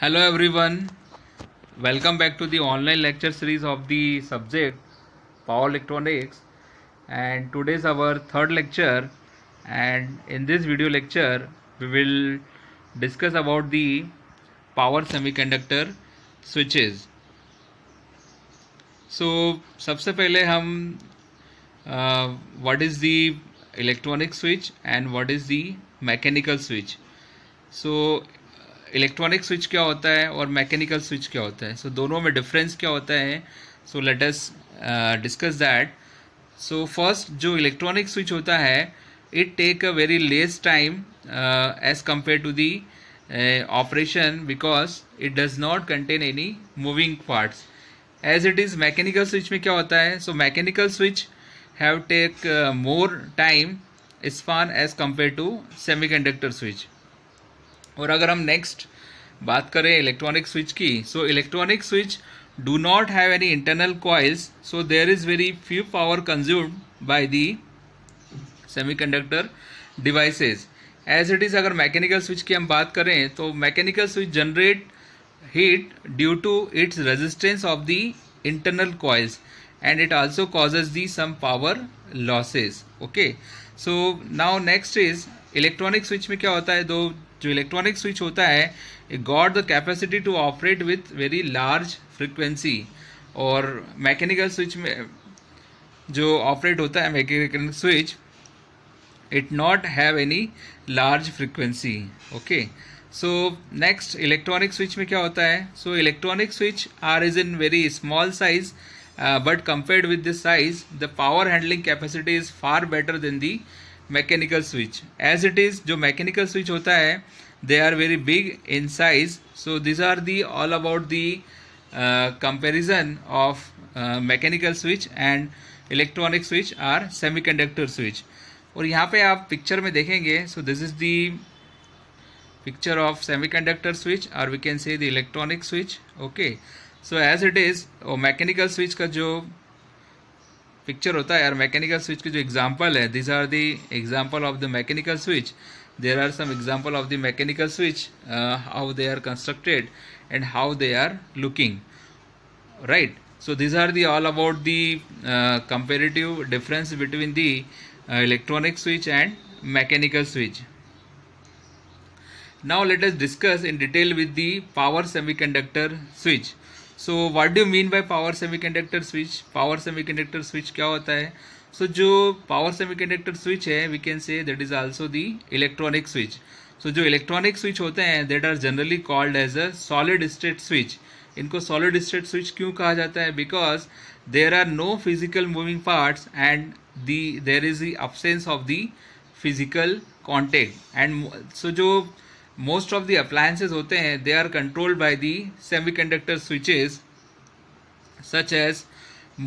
Hello everyone welcome back to the online lecture series of the subject power electronics and today is our third lecture and in this video lecture we will discuss about the power semiconductor switches so सबसे पहले हम what is the electronic switch and what is the mechanical switch so electronic switch क्या होता है और mechanical switch क्या होता है सो so, दोनों में डिफरेंस क्या होता है so let us discuss that so first जो इलेक्ट्रॉनिक स्विच होता है it take a very less time as compare to the operation because it does not contain any moving parts as it is mechanical switch में क्या होता है so mechanical switch have take more time span as compare to semiconductor switch और अगर हम next बात करें electronic switch की so electronic switch do not have any internal coils so there is very few power consume by the semiconductor devices as it is अगर mechanical switch की हम बात करें तो mechanical switch generate heat due to its resistance of the internal coils and it also causes the some power losses okay so now next is electronic switch में क्या होता है दो जो इलेक्ट्रॉनिक स्विच होता है got the capacity to operate with very large frequency और mechanical switch में जो ऑपरेट होता है mechanical switch it not have any large frequency okay so next electronic switch में क्या होता है so electronic switch are is in very small size but compared with this size the power handling capacity is far better than the mechanical switch as it is जो mechanical switch होता है they are very big in size so these are the all about the comparison of mechanical switch and electronic switch or semiconductor switch और यहाँ पे आप picture में देखेंगे so this is the picture of semiconductor switch we we can say the electronic switch okay so as it is mechanical switch का जो picture होता है यार मैकेनिकल स्विच के जो एग्जाम्पल है this are the example of the mechanical switch there are some example of the mechanical switch how they are constructed and how they are looking right so this are the all about the comparative difference between the electronic switch and mechanical switch now let us discuss in detail with the power semiconductor switch so what do mean by power semiconductor switch power semiconductor switch क्या होता है so so, जो power semiconductor switch है we can say that is also the electronic switch so जो electronic switch होते हैं that are generally called as a solid state switch इनको solid state switch क्यों कहा जाता है because there are no physical moving parts and the there is the absence of the physical contact and so जो most of the appliances होते हैं they are controlled by the semiconductor such as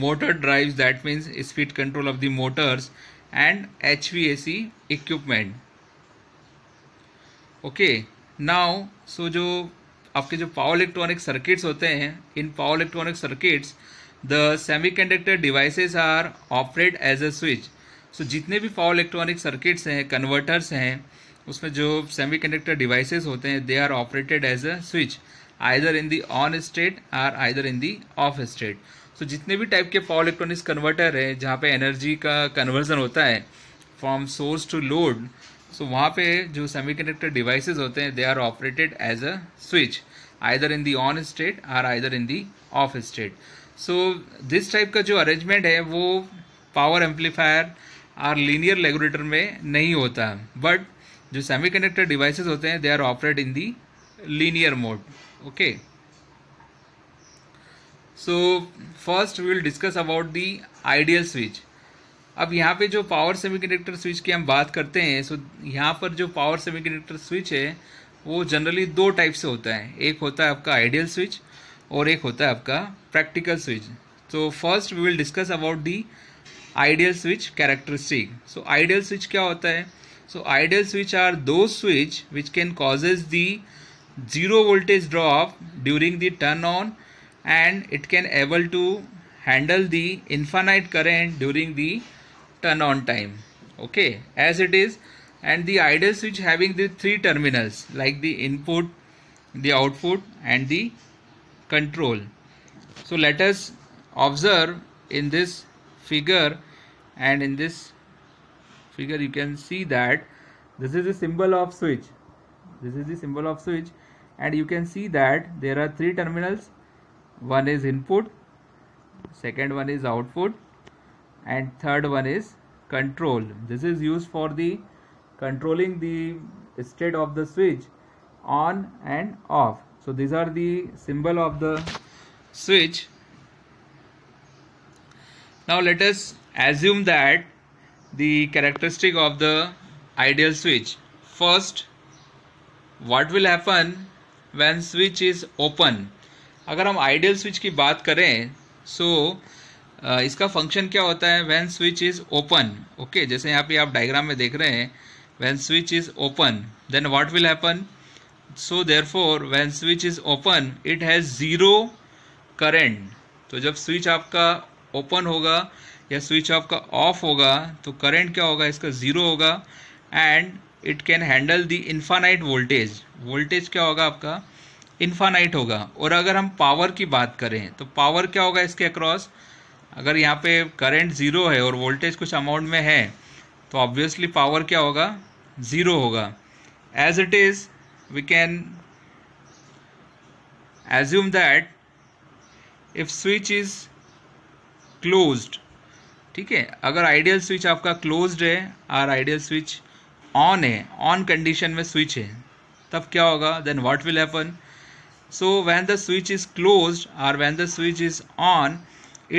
motor drives that means speed control of the motors and H equipment okay now so जो आपके जो power electronic circuits होते हैं in power electronic circuits the semiconductor devices are operate as a switch so जितने भी power electronic circuits हैं converters हैं उसमें जो सेमी कंडक्टर डिवाइसेज होते हैं they are operated as a switch either in the on state or either in the off state so जितने भी टाइप के पावर इलेक्ट्रॉनिक्स कन्वर्टर है जहाँ पे एनर्जी का कन्वर्जन होता है from source to load so वहाँ पे जो सेमी कंडक्टर डिवाइसेज होते हैं they are operated as a switch either in the on state or either in the off state so this type का जो अरेंजमेंट है वो पावर एम्पलीफायर और लीनियर रेगुलेटर में नहीं होता बट जो सेमीकंडक्टर डिवाइसेस होते हैं they are operate in the linear mode okay so first we will discuss about the ideal switch अब यहाँ पे जो पावर सेमीकंडक्टर स्विच की हम बात करते हैं सो so यहाँ पर जो पावर सेमीकंडक्टर स्विच है वो जनरली दो टाइप से होता है एक होता है आपका आइडियल स्विच और एक होता है आपका प्रैक्टिकल स्विच तो first we will discuss about the ideal switch characteristic so ideal switch क्या होता है So idle switch are those switch which can causes the zero voltage drop during the turn on and it can able to handle the infinite current during the turn on time okay as it is and the idle switch having the three terminals like the input the output and the control so let us observe in this figure and in this figure you can see that this is the symbol of switch this is the symbol of switch and you can see that there are three terminals one is input second one is output and third one is control this is used for the controlling the state of the switch on and off so these are the symbol of the switch now let us assume that the characteristic of the ideal switch first what will happen when switch is open अगर हम ideal switch की बात करें सो so, इसका function क्या होता है when switch is open okay जैसे यहाँ पे आप डायग्राम में देख रहे हैं when switch is open then what will happen so therefore when switch is open it has zero current तो जब स्विच आपका ओपन होगा या स्विच ऑफ का ऑफ होगा तो करंट क्या होगा इसका ज़ीरो होगा and it can handle the infinite voltage voltage क्या होगा आपका इन्फानाइट होगा और अगर हम पावर की बात करें तो पावर क्या होगा इसके अक्रॉस अगर यहाँ पे करंट ज़ीरो है और वोल्टेज कुछ अमाउंट में है तो ऑब्वियसली पावर क्या होगा ज़ीरो होगा as it is we can assume that if switch is closed ठीक है अगर आइडियल स्विच आपका क्लोज है और आइडियल स्विच ऑन है ऑन कंडीशन में स्विच है तब क्या होगा then what will happen so when the switch is close or when the switch is on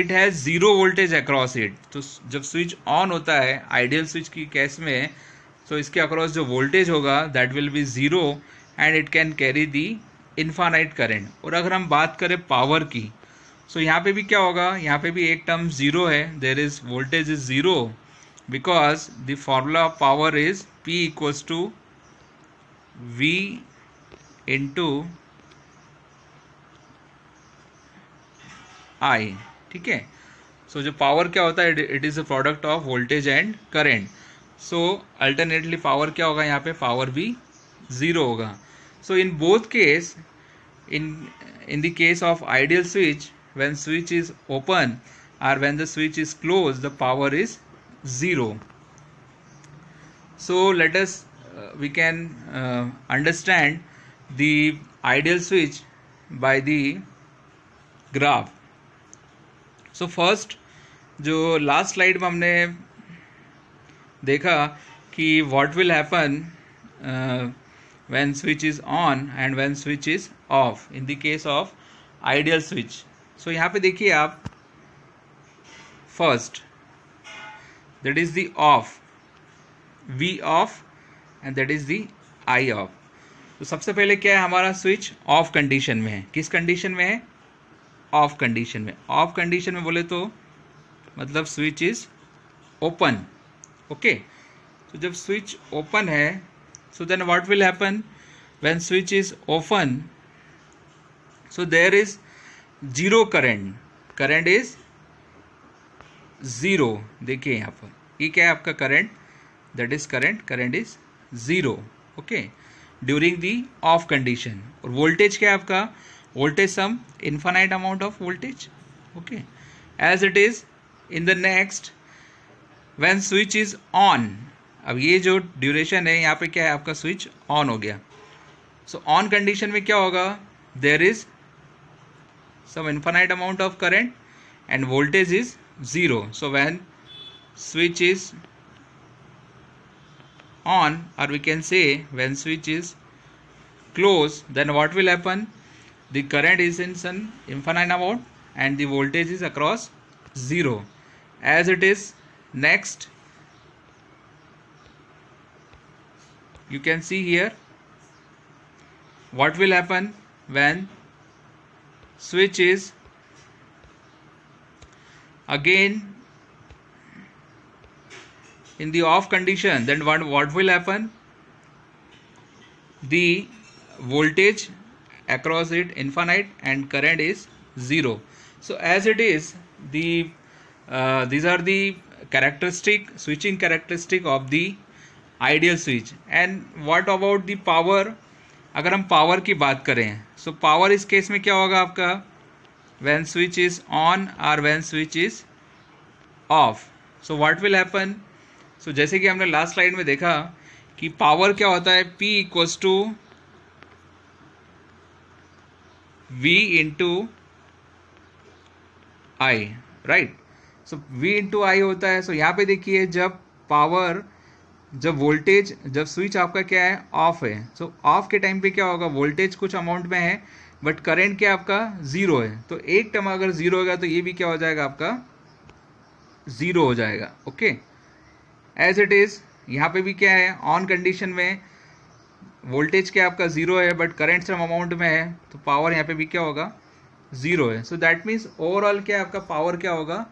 it has zero voltage across it तो जब स्विच ऑन होता है आइडियल स्विच की केस में तो इसके अक्रॉस जो वोल्टेज होगा that will be zero and it can carry the infinite current और अगर हम बात करें पावर की सो so, यहाँ पे भी क्या होगा यहाँ पे भी एक टर्म ज़ीरो है there is voltage is zero because the formula of power is P equals to V into I ठीक है सो जो पावर क्या होता है it is a product of voltage and current so alternately power क्या होगा यहाँ पे पावर भी ज़ीरो होगा so in both case in in the case of ideal switch when switch is open or when the switch is closed the power is 0 so let us uh, we can uh, understand the ideal switch by the graph so first जो last slide में हमने देखा कि will happen happen uh, when switch is on and when switch is off in the case of ideal switch so so, यहाँ पे देखिए आप first that is the off V off and that is the I off तो सबसे पहले क्या है हमारा स्विच ऑफ कंडीशन में है किस कंडीशन में है ऑफ कंडीशन में ऑफ कंडीशन में बोले तो मतलब स्विच इज ओपन ओके तो जब स्विच ओपन है so then what will happen when switch is open so there is zero current current is zero देखिए यहाँ पर ये क्या है आपका current that is current current is zero okay during the off condition और voltage क्या है आपका voltage some infinite amount of voltage okay as it is in the next when switch is on अब ये जो ड्यूरेशन है यहाँ पे क्या है आपका स्विच ऑन हो गया सो ऑन कंडीशन में क्या होगा there is some infinite amount of current and voltage is 0 so when switch is on or we can say when switch is closed then what will happen the current is in some infinite amount and the voltage is across 0 as it is next you can see here what will happen when switch is again in the off condition then what, what will happen the voltage across it infinite and current is zero so as it is the uh, these are the characteristic switching characteristic of the ideal switch and what about the power अगर हम power की बात करें so power इस case में क्या होगा आपका when switch is on or when switch is off so what will happen so जैसे कि हमने लास्ट स्लाइड में देखा कि पावर क्या होता है P equals to V into I right so V into I होता है सो so यहाँ पे देखिए जब पावर जब वोल्टेज जब स्विच आपका क्या है ऑफ है सो so, ऑफ के टाइम पे क्या होगा वोल्टेज कुछ अमाउंट में है बट करंट क्या आपका ज़ीरो है तो एक टर्म अगर ज़ीरो होगा तो ये भी क्या हो जाएगा आपका ज़ीरो हो जाएगा ओके एज इट इज़ यहाँ पे भी क्या है ऑन कंडीशन में वोल्टेज क्या आपका ज़ीरो है बट करंट सम अमाउंट में है तो पावर यहाँ पे भी क्या होगा ज़ीरो है सो दैट मीन्स ओवरऑल क्या आपका पावर क्या होगा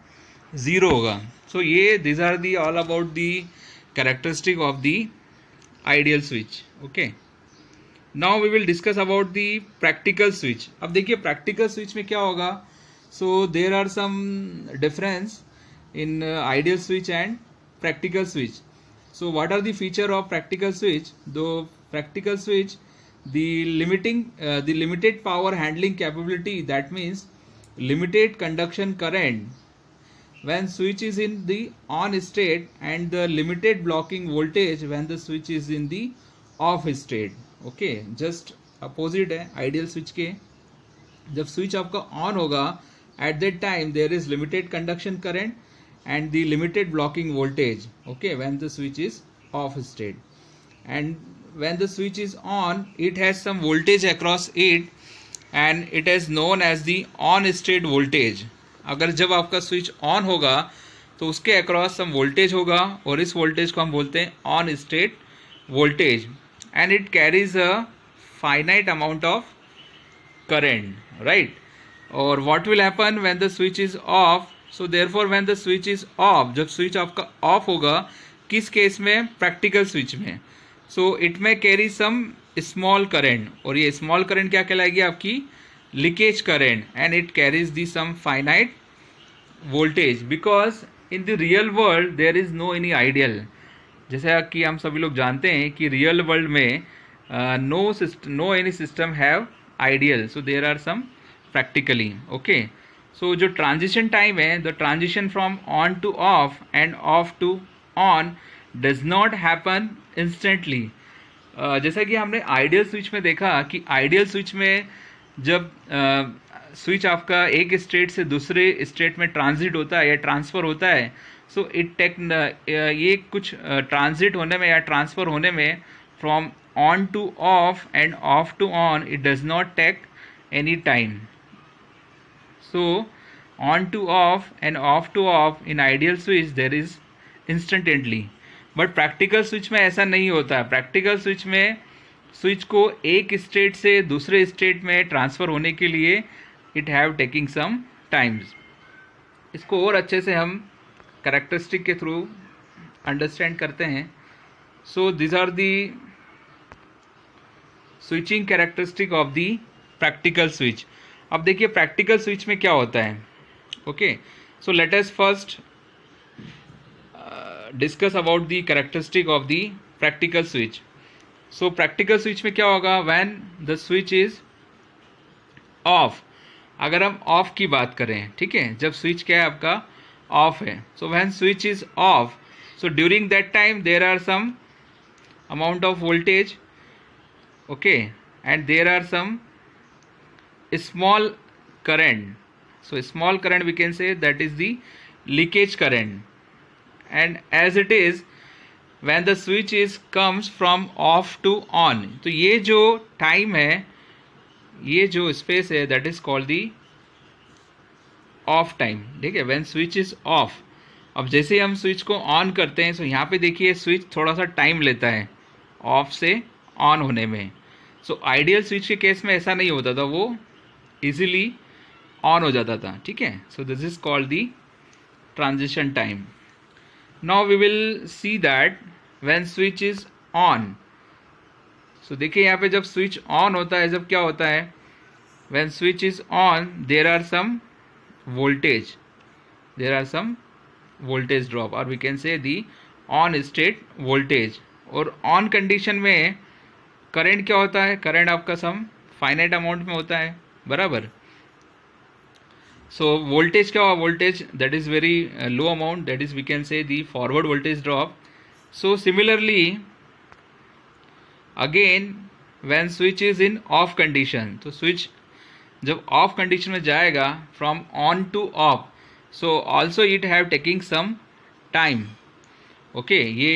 ज़ीरो होगा सो so, ये these are the all about the characteristic of the ideal switch okay now we will discuss about the practical switch ab dekhiye practical switch mein kya hoga so there are some difference in uh, ideal switch and practical switch so what are the feature of practical switch though practical switch the limiting uh, the limited power handling capability that means limited conduction current when switch is in the on state and the limited blocking voltage when the switch is in the off state okay just opposite hai, ideal switch ke jab switch aapka on hoga at that time there is limited conduction current and the limited blocking voltage okay when the switch is off state and when the switch is on it has some voltage across it and it is known as the on state voltage अगर जब आपका switch on होगा तो उसके across some voltage होगा और इस voltage को हम बोलते हैं on state voltage and it carries a finite amount of current right और what will happen when the switch is off so therefore when the switch is off जब switch आपका ऑफ होगा किस case में practical switch में so it may carry some small current और ये small current क्या कहलाएगी आपकी leakage current and it carries the some finite voltage because in the real world there is no any ideal जैसा कि हम सभी लोग जानते हैं कि रियल वर्ल्ड में no no any system have ideal so there are some practically okay so जो ट्रांजिशन टाइम है the transition from on to off and off to on does not happen instantly जैसा कि हमने ideal switch में देखा कि ideal switch में जब स्विच आपका एक स्टेट से दूसरे स्टेट में ट्रांजिट होता है या ट्रांसफ़र होता है सो इट टेक ये कुछ ट्रांजिट होने में या ट्रांसफ़र होने में from on to off and off to on it does not take any time so on to off and off to off in ideal switch there is instantly but practical switch में ऐसा नहीं होता है practical switch में switch को एक state से दूसरे स्टेट में ट्रांसफ़र होने के लिए it have taking some times इसको और अच्छे से हम करेक्टरिस्टिक के थ्रू अंडरस्टैंड करते हैं so these are the switching characteristic of the practical switch अब देखिए प्रैक्टिकल स्विच में क्या होता है okay so let us first discuss about the characteristic of the practical switch so practical switch में क्या होगा when the switch is off अगर हम ऑफ की बात करें ठीक है जब स्विच क्या है आपका ऑफ है so when switch is off so during that time there are some amount of voltage okay and there are some small current so small current we can say that is the leakage current and as it is when the switch is comes from off to on तो ये जो time है ये जो space है that is called the off time ठीक है when switch is of अब जैसे हम स्विच को ऑन करते हैं सो यहाँ पे देखिए स्विच थोड़ा सा टाइम लेता है ऑफ से ऑन होने में सो आइडियल स्विच के केस में ऐसा नहीं होता था वो इजीली ऑन हो जाता था ठीक है so this is called the transition time now we will see that when switch is on so देखिए यहाँ पे जब स्विच ऑन होता है जब क्या होता है when switch is on there are some voltage there are some voltage drop और we can say the on state voltage और ऑन कंडीशन में करेंट क्या होता है करेंट आपका सम फाइनेट अमाउंट में होता है बराबर so voltage kya voltage that is very uh, low amount that is we can say the forward voltage drop so similarly again when switch is in off condition so switch जब off condition में जाएगा from on to off so also it have taking some time okay ये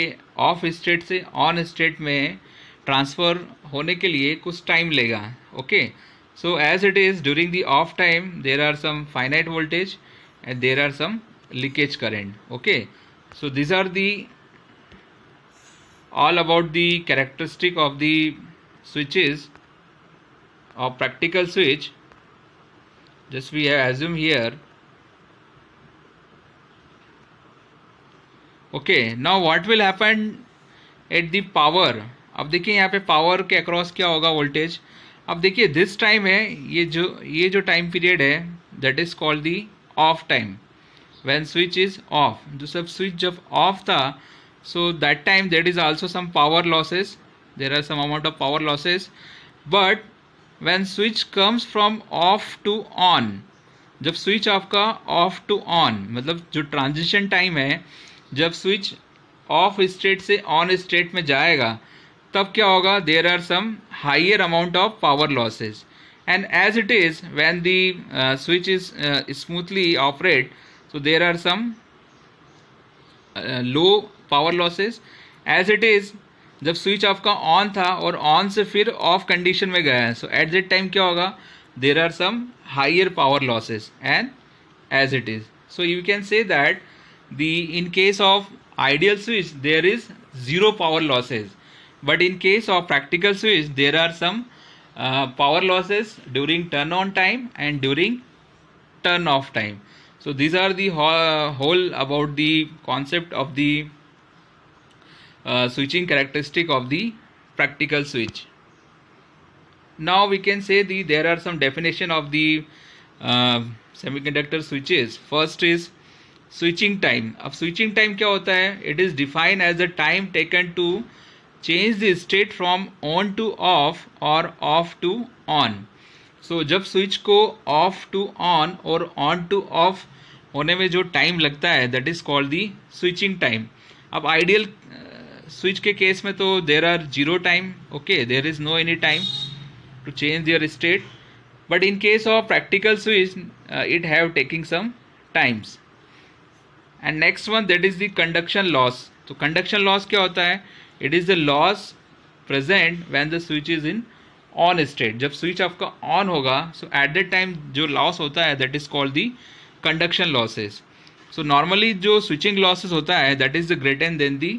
off state से on state में transfer होने के लिए कुछ टाइम लेगा okay okay? so as it is during the off time there are some finite voltage and there are some leakage current okay so these are the all about the characteristic of the switches or practical switch just we have assume here okay now what will happen at the power अब देखिए यहाँ पे power के across क्या होगा voltage अब देखिए this time है ये जो ये जो टाइम पीरियड है that is called the off time when switch is off जो सब स्विच जब ऑफ था so that time that is also some power losses there are some amount of power losses but when switch comes from off to on जब switch off का off to on मतलब जो transition time है जब switch off state से on state में जाएगा तब क्या होगा there are some higher amount of power losses and as it is when the switch is smoothly operate so there are some low power losses as it is जब switch आपका on था और on से फिर of condition में गया है सो at that time क्या होगा there are some higher power losses and as it is so you can say that the in case of ideal switch there is zero power losses but in case of practical switch there are some uh, power losses during turn on time and during turn off time so these are the whole, about the concept of the uh, switching characteristic of the practical switch now we can say the there are some definition of the uh, semiconductor switches first is switching time Of switching time क्या होता it is defined as the time taken to change the state from on to off और off to on so जब switch को off to on और on to off होने में जो time लगता है that is called the switching time अब आइडियल स्विच के केस में तो there are zero time okay there is no any time to change their state but in case of practical switch it have taking some times and next one that is the conduction loss तो conduction loss क्या होता है it is the loss present when the switch is in on state जब switch आपका on होगा so at that time जो loss होता है that is called the conduction losses so normally जो स्विचिंग लॉसेज होता है that is the greater than the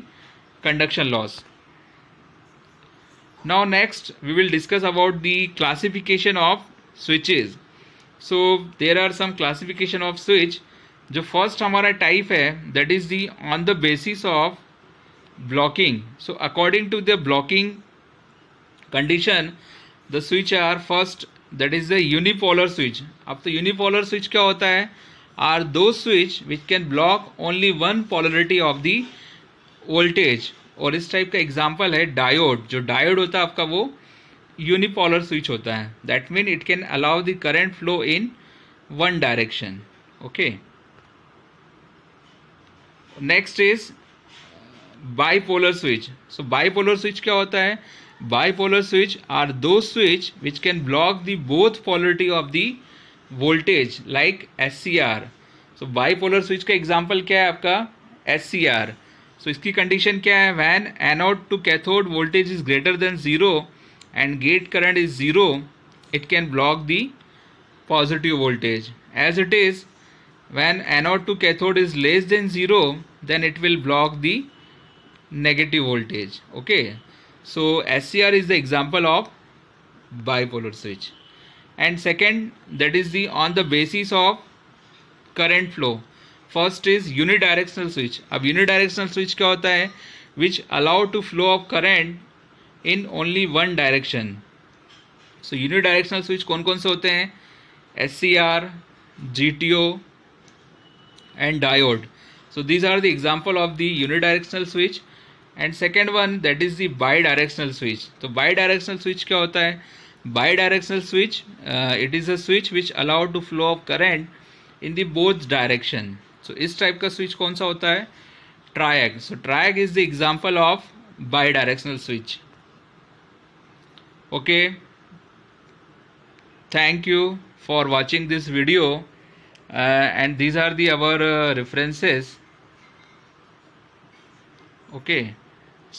conduction loss now next we will discuss about the classification of switches so there are some classification of switch जो first हमारा type है that is the on the basis of blocking so according to the blocking condition the switch are first that is the unipolar switch अब तो unipolar switch kya hota hai are those switch which can block only one polarity of the voltage और इस type का example है diode जो diode होता है आपका वो यूनिपोलर स्विच होता है that mean it can allow the current flow in one direction okay next is bipolar switch so bipolar switch क्या होता है बाईपोलर स्विच आर दो switch which can block the both polarity of the voltage like S C R so bipolar switch का example क्या है आपका S C R सो इसकी condition क्या है when anode to cathode voltage is greater than zero and gate current is zero it can block the positive voltage as it is when anode to cathode is less than zero then it will block the negative voltage okay so SCR is the example of bipolar switch and second that is the on the basis of current flow first is unidirectional switch ab unidirectional switch kya hota hai which allow to flow of current in only one direction so unidirectional switch kon kon se hote hain SCR GTO and diode so these are the example of the unidirectional switch and second one that is the bidirectional switch तो bidirectional switch क्या होता है bidirectional switch it is a switch which allow to flow of current in the both direction so इस type का स्विच कौन सा होता है triac so triac is the example of bidirectional switch okay thank you for watching this video and these are the our references okay okay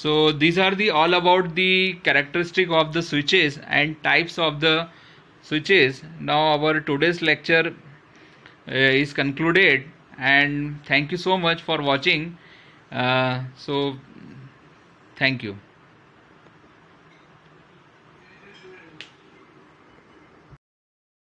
so these are the all about the characteristic of the switches and types of the switches now our today's lecture uh, is concluded and thank you so much for watching uh, so thank you